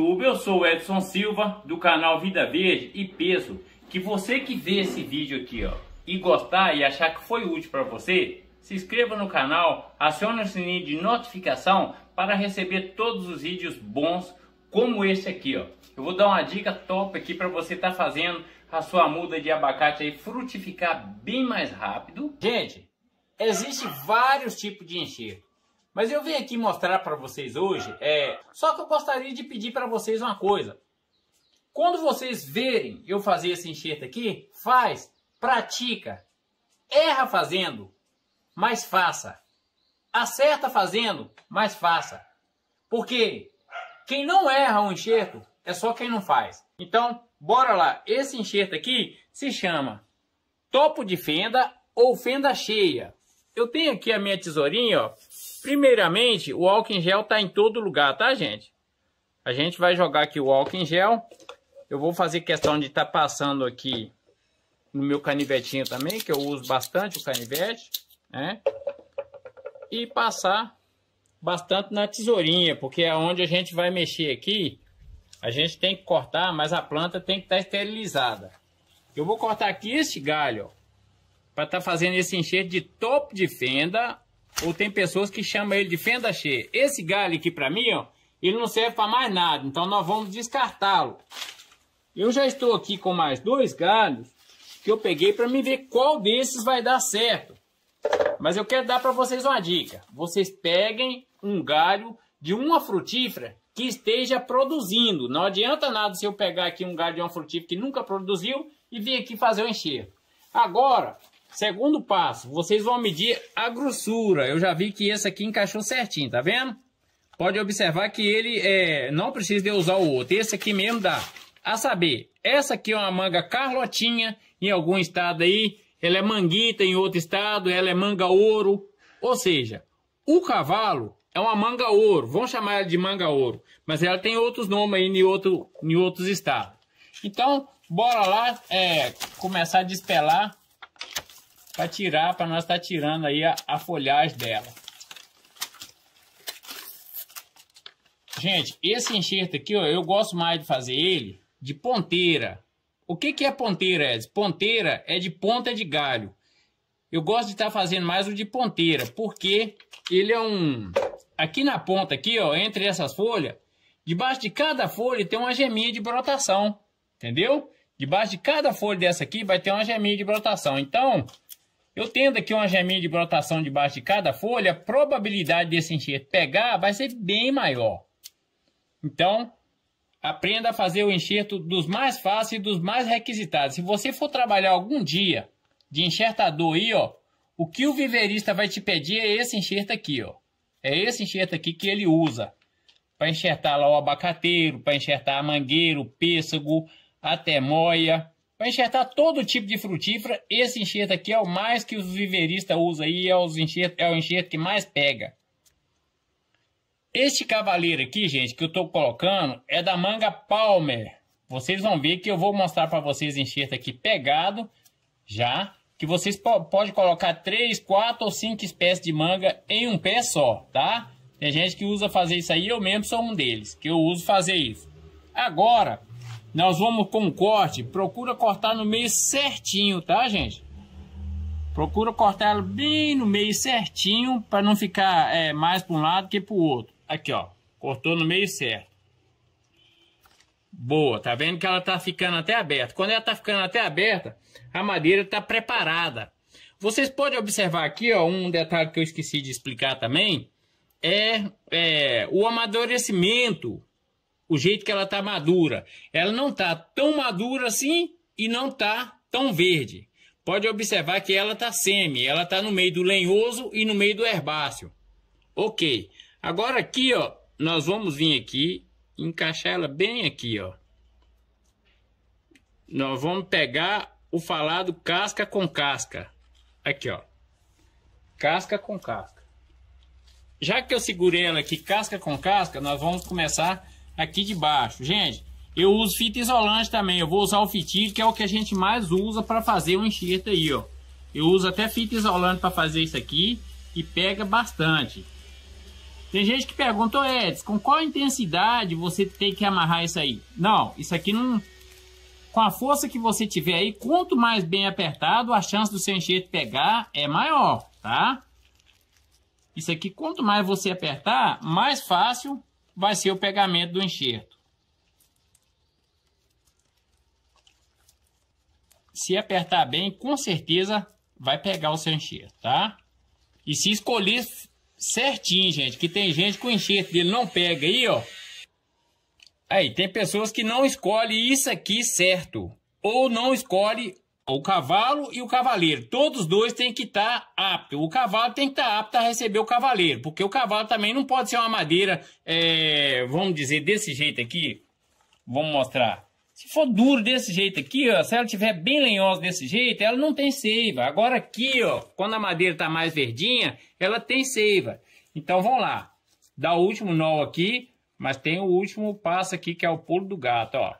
YouTube, eu sou o Edson Silva do canal Vida Verde e Peso. Que você que vê esse vídeo aqui, ó, e gostar e achar que foi útil para você, se inscreva no canal, acione o sininho de notificação para receber todos os vídeos bons como esse aqui, ó. Eu vou dar uma dica top aqui para você estar tá fazendo a sua muda de abacate aí frutificar bem mais rápido. Gente, existe vários tipos de enxerto. Mas eu vim aqui mostrar para vocês hoje, é, só que eu gostaria de pedir para vocês uma coisa. Quando vocês verem eu fazer esse enxerto aqui, faz, pratica, erra fazendo, mas faça. Acerta fazendo, mas faça. Porque quem não erra um enxerto é só quem não faz. Então, bora lá. Esse enxerto aqui se chama topo de fenda ou fenda cheia. Eu tenho aqui a minha tesourinha, ó. Primeiramente, o álcool em gel tá em todo lugar, tá, gente? A gente vai jogar aqui o álcool em gel. Eu vou fazer questão de estar tá passando aqui no meu canivetinho também, que eu uso bastante o canivete, né? E passar bastante na tesourinha, porque é onde a gente vai mexer aqui, a gente tem que cortar, mas a planta tem que estar tá esterilizada. Eu vou cortar aqui este galho, para estar tá fazendo esse enxerto de topo de fenda ou tem pessoas que chamam ele de fenda cheia. Esse galho aqui para mim, ó, ele não serve para mais nada, então nós vamos descartá-lo. Eu já estou aqui com mais dois galhos que eu peguei para me ver qual desses vai dar certo. Mas eu quero dar para vocês uma dica. Vocês peguem um galho de uma frutífera que esteja produzindo. Não adianta nada se eu pegar aqui um galho de uma frutífera que nunca produziu e vir aqui fazer o um enxergo. Agora, Segundo passo, vocês vão medir a grossura. Eu já vi que esse aqui encaixou certinho, tá vendo? Pode observar que ele é, não precisa de usar o outro. Esse aqui mesmo dá. A saber, essa aqui é uma manga carlotinha, em algum estado aí. Ela é manguita em outro estado, ela é manga ouro. Ou seja, o cavalo é uma manga ouro. Vão chamar ela de manga ouro. Mas ela tem outros nomes aí em, outro, em outros estados. Então, bora lá é, começar a despelar para tirar, para nós estar tá tirando aí a, a folhagem dela. Gente, esse enxerto aqui, ó, eu gosto mais de fazer ele de ponteira. O que, que é ponteira, Ed? Ponteira é de ponta de galho. Eu gosto de estar tá fazendo mais o de ponteira, porque ele é um... Aqui na ponta, aqui, ó, entre essas folhas, debaixo de cada folha tem uma geminha de brotação, entendeu? Debaixo de cada folha dessa aqui vai ter uma geminha de brotação. Então, eu tendo aqui uma geminha de brotação debaixo de cada folha, a probabilidade desse enxerto pegar vai ser bem maior. Então, aprenda a fazer o enxerto dos mais fáceis e dos mais requisitados. Se você for trabalhar algum dia de enxertador aí, ó, o que o viverista vai te pedir é esse enxerto aqui, ó. É esse enxerto aqui que ele usa para enxertar lá o abacateiro, para enxertar a mangueira, o pêssego, a moia. Para enxertar todo tipo de frutífera, esse enxerto aqui é o mais que os viveristas usam aí, é, os enxerto, é o enxerto que mais pega. Este cavaleiro aqui, gente, que eu estou colocando, é da manga Palmer. Vocês vão ver que eu vou mostrar para vocês enxerto aqui pegado, já. Que vocês po podem colocar 3, 4 ou 5 espécies de manga em um pé só, tá? Tem gente que usa fazer isso aí, eu mesmo sou um deles, que eu uso fazer isso. Agora, nós vamos com um corte, procura cortar no meio certinho, tá gente? Procura cortar ela bem no meio certinho para não ficar é, mais para um lado que para o outro. Aqui ó, cortou no meio certo. Boa, tá vendo que ela tá ficando até aberta. Quando ela tá ficando até aberta, a madeira tá preparada. Vocês podem observar aqui ó, um detalhe que eu esqueci de explicar também. É, é, o amadurecimento o jeito que ela está madura. Ela não está tão madura assim e não está tão verde. Pode observar que ela está semi, ela está no meio do lenhoso e no meio do herbáceo. Ok, agora aqui ó, nós vamos vir aqui, encaixar ela bem aqui ó. Nós vamos pegar o falado casca com casca. Aqui ó, casca com casca. Já que eu segurei ela aqui casca com casca, nós vamos começar aqui de baixo. Gente, eu uso fita isolante também. Eu vou usar o fitil, que é o que a gente mais usa para fazer um enxerto aí, ó. Eu uso até fita isolante para fazer isso aqui e pega bastante. Tem gente que perguntou, Edson, com qual intensidade você tem que amarrar isso aí? Não, isso aqui não... Com a força que você tiver aí, quanto mais bem apertado, a chance do seu enxerto pegar é maior, tá? Isso aqui, quanto mais você apertar, mais fácil vai ser o pegamento do enxerto. Se apertar bem, com certeza vai pegar o seu enxerto, tá? E se escolher certinho, gente, que tem gente com enxerto dele não pega aí, ó. Aí, tem pessoas que não escolhem isso aqui certo. Ou não escolhe o cavalo e o cavaleiro. Todos dois têm que estar tá apto. O cavalo tem que estar tá apto a receber o cavaleiro, porque o cavalo também não pode ser uma madeira, é, vamos dizer, desse jeito aqui. Vamos mostrar. Se for duro desse jeito aqui, ó, se ela tiver bem lenhosa desse jeito, ela não tem seiva. Agora aqui, ó, quando a madeira está mais verdinha, ela tem seiva. Então vamos lá. Dá o último nó aqui, mas tem o último passo aqui que é o pulo do gato, ó.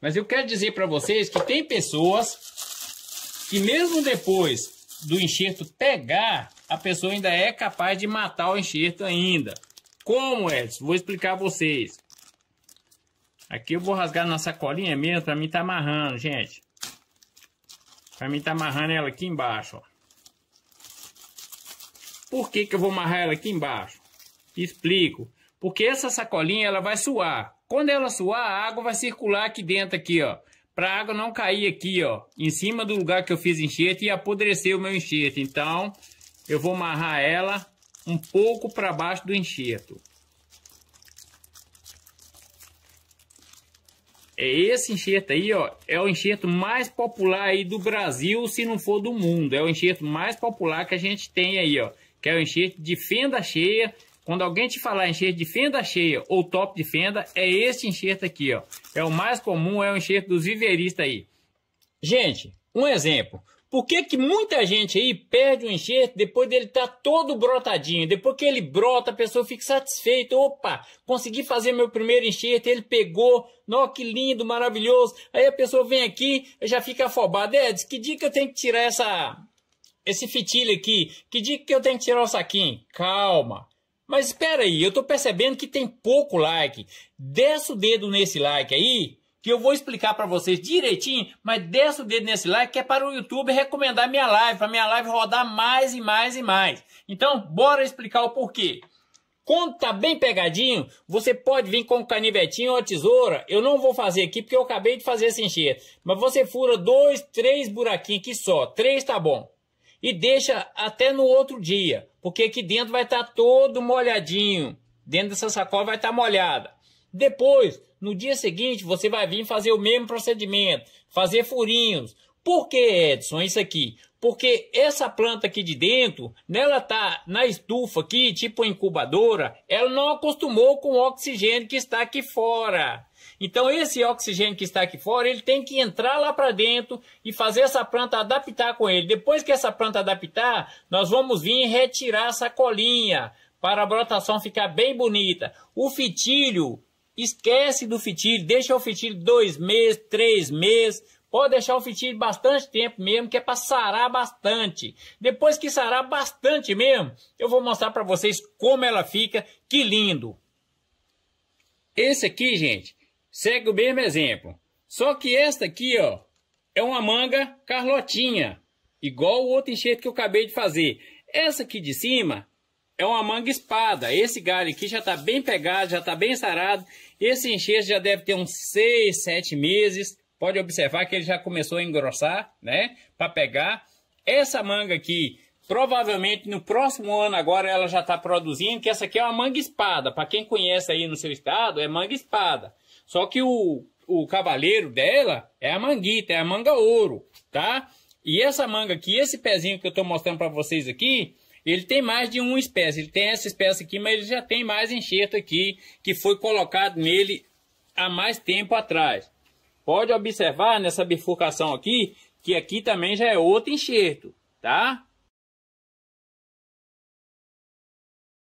Mas eu quero dizer para vocês que tem pessoas que mesmo depois do enxerto pegar, a pessoa ainda é capaz de matar o enxerto ainda. Como, Edson? Vou explicar a vocês. Aqui eu vou rasgar na sacolinha mesmo, para mim tá amarrando, gente. Para mim tá amarrando ela aqui embaixo, ó. Por que que eu vou amarrar ela aqui embaixo? Explico. Porque essa sacolinha, ela vai suar. Quando ela suar, a água vai circular aqui dentro aqui, ó. Pra água não cair aqui, ó, em cima do lugar que eu fiz enxerto e apodrecer o meu enxerto. Então, eu vou amarrar ela um pouco para baixo do enxerto. É esse enxerto aí, ó, é o enxerto mais popular aí do Brasil, se não for do mundo. É o enxerto mais popular que a gente tem aí, ó, que é o enxerto de fenda cheia quando alguém te falar enxerto de fenda cheia ou top de fenda, é este enxerto aqui, ó. É o mais comum, é o enxerto dos viveiristas aí. Gente, um exemplo. Por que, que muita gente aí perde o enxerto depois dele estar tá todo brotadinho? Depois que ele brota, a pessoa fica satisfeita. Opa, consegui fazer meu primeiro enxerto, ele pegou. Nó, que lindo, maravilhoso. Aí a pessoa vem aqui, já fica afobada. É, diz que dia que eu tenho que tirar essa, esse fitilho aqui? Que dia que eu tenho que tirar o saquinho? Calma, mas espera aí, eu tô percebendo que tem pouco like. Desce o dedo nesse like aí, que eu vou explicar para vocês direitinho, mas desce o dedo nesse like que é para o YouTube recomendar minha live, para minha live rodar mais e mais e mais. Então, bora explicar o porquê. Quando tá bem pegadinho, você pode vir com canivetinho ou tesoura. Eu não vou fazer aqui porque eu acabei de fazer essa enxerga. Mas você fura dois, três buraquinhos aqui só. Três tá bom. E deixa até no outro dia porque aqui dentro vai estar tá todo molhadinho. Dentro dessa sacola vai estar tá molhada. Depois, no dia seguinte, você vai vir fazer o mesmo procedimento, fazer furinhos, por que, Edson, é isso aqui? Porque essa planta aqui de dentro, nela né, tá na estufa aqui, tipo incubadora, ela não acostumou com o oxigênio que está aqui fora. Então esse oxigênio que está aqui fora, ele tem que entrar lá para dentro e fazer essa planta adaptar com ele. Depois que essa planta adaptar, nós vamos vir retirar essa colinha para a brotação ficar bem bonita. O fitilho, esquece do fitilho, deixa o fitilho dois meses, três meses, Pode deixar o fitio bastante tempo mesmo, que é para sarar bastante. Depois que sarar bastante mesmo, eu vou mostrar para vocês como ela fica, que lindo. Esse aqui, gente, segue o mesmo exemplo. Só que esta aqui, ó, é uma manga carlotinha, igual o outro enxerto que eu acabei de fazer. Essa aqui de cima é uma manga espada. Esse galho aqui já está bem pegado, já está bem sarado. Esse enxerto já deve ter uns 6, 7 meses. Pode observar que ele já começou a engrossar, né? Para pegar. Essa manga aqui, provavelmente no próximo ano agora ela já está produzindo, que essa aqui é uma manga espada. Para quem conhece aí no seu estado, é manga espada. Só que o, o cavaleiro dela é a manguita, é a manga ouro, tá? E essa manga aqui, esse pezinho que eu estou mostrando para vocês aqui, ele tem mais de uma espécie. Ele tem essa espécie aqui, mas ele já tem mais enxerto aqui, que foi colocado nele há mais tempo atrás. Pode observar nessa bifurcação aqui, que aqui também já é outro enxerto, tá?